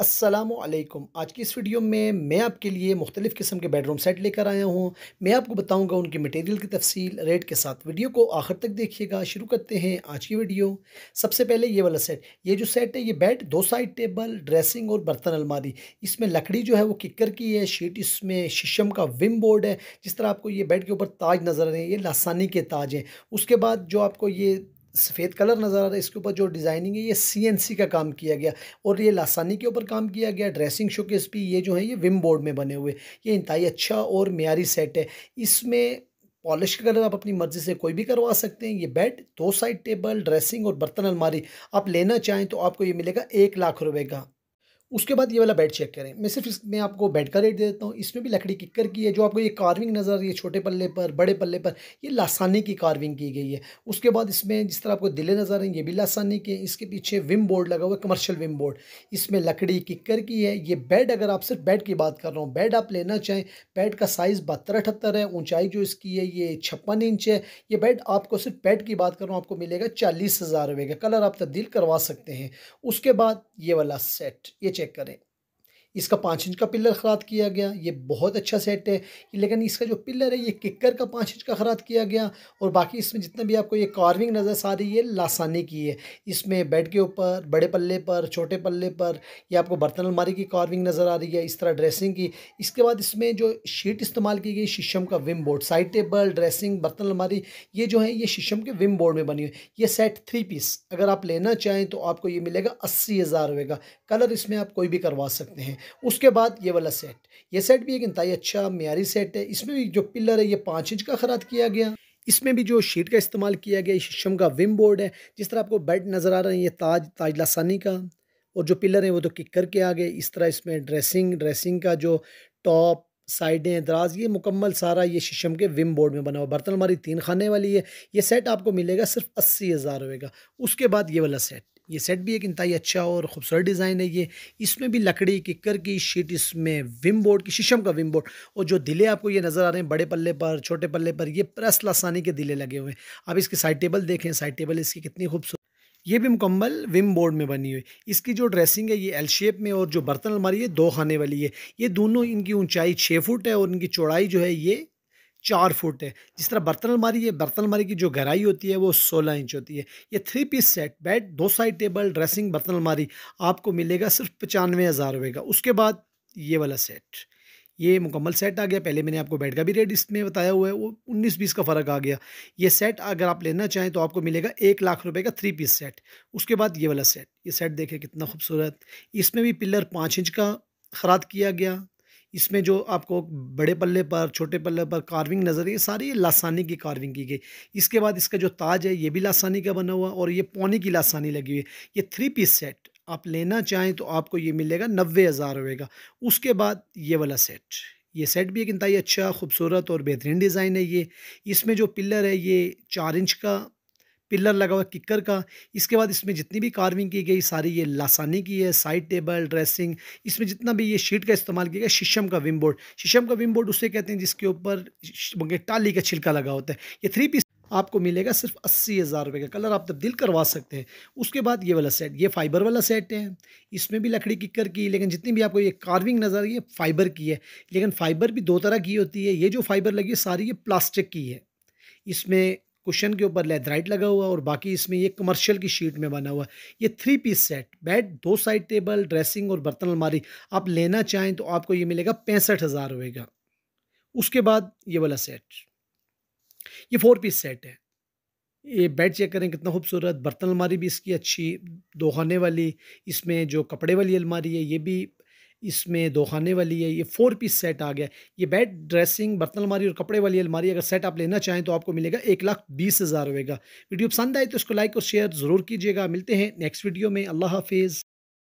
असलम आज की इस वीडियो में मैं आपके लिए मुख्तलिफ़ किस्म के बेडरूम सेट लेकर आया हूँ मैं आपको बताऊँगा उनके मटेरियल की तफसील रेट के साथ वीडियो को आखिर तक देखिएगा शुरू करते हैं आज की वीडियो सबसे पहले ये वाला सेट ये जो सेट है ये बेड दो साइड टेबल ड्रेसिंग और बर्तन अलमारी इसमें लकड़ी जो है वो किकर की है शीट इसमें शीशम का विम बोर्ड है जिस तरह आपको ये बेड के ऊपर ताज नज़र आ रहे हैं ये लासानी के ताज हैं उसके बाद जो आपको ये सफ़ेद कलर नज़र आ रहा है इसके ऊपर जो डिज़ाइनिंग है ये सीएनसी का काम किया गया और ये लासानी के ऊपर काम किया गया ड्रेसिंग शोकेस भी ये जो है ये विम बोर्ड में बने हुए ये इंतई अच्छा और मीरी सेट है इसमें पॉलिश का कलर आप अपनी मर्ज़ी से कोई भी करवा सकते हैं ये बेड दो साइड टेबल ड्रेसिंग और बर्तन अलमारी आप लेना चाहें तो आपको ये मिलेगा एक लाख रुपये का उसके बाद ये वाला बेड चेक करें मैं सिर्फ इसमें आपको बेड का रेट दे देता हूँ इसमें भी लकड़ी किक्कर की है जो आपको ये कार्विंग नज़र आ रही है छोटे पल्ले पर बड़े पल्ले पर ये लासानी की कार्विंग की गई है उसके बाद इसमें जिस तरह आपको दिले नज़र आ रही हैं ये भी लासानी की है इसके पीछे विम बोर्ड लगा हुआ है कमर्शल विम बोर्ड इसमें लकड़ी किक्कर की है ये बेड अगर आप सिर्फ बेड की बात कर रहा हूँ बेड आप लेना चाहें बेड का साइज़ बहत्तर अठहत्तर है ऊँचाई जो इसकी है ये छप्पन इंच है ये बेड आपको सिर्फ बेड की बात कर रहा हूँ आपको मिलेगा चालीस हज़ार रुपये का कलर आप तब्दील करवा सकते हैं उसके बाद ये वाला सेट ये चेक करें इसका पाँच इंच का पिलर ख़राद किया गया ये बहुत अच्छा सेट है लेकिन इसका जो पिलर है ये किकर का पाँच इंच का ख़राब किया गया और बाकी इसमें जितना भी आपको ये कार्विंग नज़र आ रही है लासानी की है इसमें बेड के ऊपर बड़े पल्ले पर छोटे पल्ले पर ये आपको बर्तन अलमारी की कार्विंग नज़र आ रही है इस तरह ड्रेसिंग की इसके बाद इसमें जो शीट इस्तेमाल की गई शीशम का विम बोर्ड साइड टेबल ड्रेसिंग बर्तन अलमारी ये जो है ये शीशम के विम बोर्ड में बनी हुई ये सेट थ्री पीस अगर आप लेना चाहें तो आपको ये मिलेगा अस्सी हज़ार का कलर इसमें आप कोई भी करवा सकते हैं उसके बाद ये वाला सेट ये सेट भी एक इंतई अच्छा मीरी सेट है इसमें भी जो पिलर है ये पाँच इंच का खराद किया गया इसमें भी जो शीट का इस्तेमाल किया गया शीशम का विम बोर्ड है जिस तरह आपको बेड नज़र आ रहे हैं ये ताज ताज लासानी का और जो पिलर हैं वो तो किक करके आ गए इस तरह इसमें ड्रेसिंग ड्रेसिंग का जो टॉप साइडें दराज ये मुकम्मल सारा ये शीशम के विम बोर्ड में बना हुआ बर्तन हमारी तीन खाने वाली है ये सेट आपको मिलेगा सिर्फ अस्सी हज़ार रुपये का उसके बाद ये वाला सेट ये सेट भी एक इंतई अच्छा और ख़ूबसूरत डिज़ाइन है ये इसमें भी लकड़ी किकर की शीट इसमें विम बोर्ड की शीशम का विम बोर्ड और जो दिले आपको ये नज़र आ रहे हैं बड़े पल्ले पर छोटे पल्ले पर ये प्रेस लसानी के दिले लगे हुए हैं आप इसकी साइड टेबल देखें साइड टेबल इसकी कितनी खूबसूरत ये भी मुकम्मल विम बोर्ड में बनी हुई इसकी जो ड्रेसिंग है ये एल शेप में और जो बर्तन अलमारी है दो खाने वाली है ये दोनों इनकी ऊंचाई छः फुट है और इनकी चौड़ाई जो है ये चार फुट है जिस तरह बर्तन अलमारी है बर्तन अलमारी की जो गहराई होती है वो सोलह इंच होती है ये थ्री पीस सेट बेड दो साइड टेबल ड्रेसिंग बर्तन अलमारी आपको मिलेगा सिर्फ पचानवे हज़ार रुपये का उसके बाद ये वाला सेट ये मुकम्मल सेट आ गया पहले मैंने आपको बेड का भी रेट इसमें बताया हुआ है वो उन्नीस बीस का फ़र्क आ गया ये सेट अगर आप लेना चाहें तो आपको मिलेगा एक लाख रुपए का थ्री पीस सेट उसके बाद ये वाला सेट ये सेट देखें कितना खूबसूरत इसमें भी पिलर पाँच इंच का खराद किया गया इसमें जो आपको बड़े पल्ले पर छोटे पल्ले पर कार्विंग नज़र ये सारी लासानी की कार्विंग की गई इसके बाद इसका जो ताज है ये भी लासानी का बना हुआ और ये पौनी की लासानी लगी हुई है ये थ्री पीस सेट आप लेना चाहें तो आपको ये मिलेगा नबे हज़ार होगा उसके बाद ये वाला सेट ये सेट भी एक इंतई अच्छा खूबसूरत और बेहतरीन डिज़ाइन है ये इसमें जो पिलर है ये चार इंच का पिलर लगा हुआ किकर का इसके बाद इसमें जितनी भी कार्विंग की गई सारी ये लासानी की है साइड टेबल ड्रेसिंग इसमें जितना भी ये शीट का इस्तेमाल किया गया शीशम का विम बोर्ड शीशम का विम बोर्ड उसे कहते हैं जिसके ऊपर टाली का छिलका लगा होता है ये थ्री पीस आपको मिलेगा सिर्फ अस्सी हज़ार रुपये का कलर आप तब्दील करवा सकते हैं उसके बाद ये वाला सेट ये फाइबर वाला सेट है इसमें भी लकड़ी किकर की लेकिन जितनी भी आपको ये कार्विंग नज़र आई है फाइबर की है लेकिन फाइबर भी दो तरह की होती है ये जो फाइबर लगी है सारी ये प्लास्टिक की है इसमें कुशन के ऊपर लेदराइट लगा हुआ और बाकी इसमें ये कमर्शियल की शीट में बना हुआ ये थ्री पीस सेट बेड दो साइड टेबल ड्रेसिंग और बर्तन अलमारी आप लेना चाहें तो आपको ये मिलेगा पैंसठ हज़ार होगा उसके बाद ये वाला सेट ये फोर पीस सेट है ये बेड चेक करें कितना खूबसूरत बर्तन अलमारी भी इसकी अच्छी दोहाने वाली इसमें जो कपड़े वाली अलमारी है ये भी इसमें दो खाने वाली है ये फोर पीस सेट आ गया ये बेड ड्रेसिंग बर्तन अलमारी और कपड़े वाली अलमारी अगर सेट आप लेना चाहें तो आपको मिलेगा एक लाख बीस हज़ार रुपये का वीडियो पसंद आए तो इसको लाइक और शेयर ज़रूर कीजिएगा मिलते हैं नेक्स्ट वीडियो में अल्लाह हाफिज़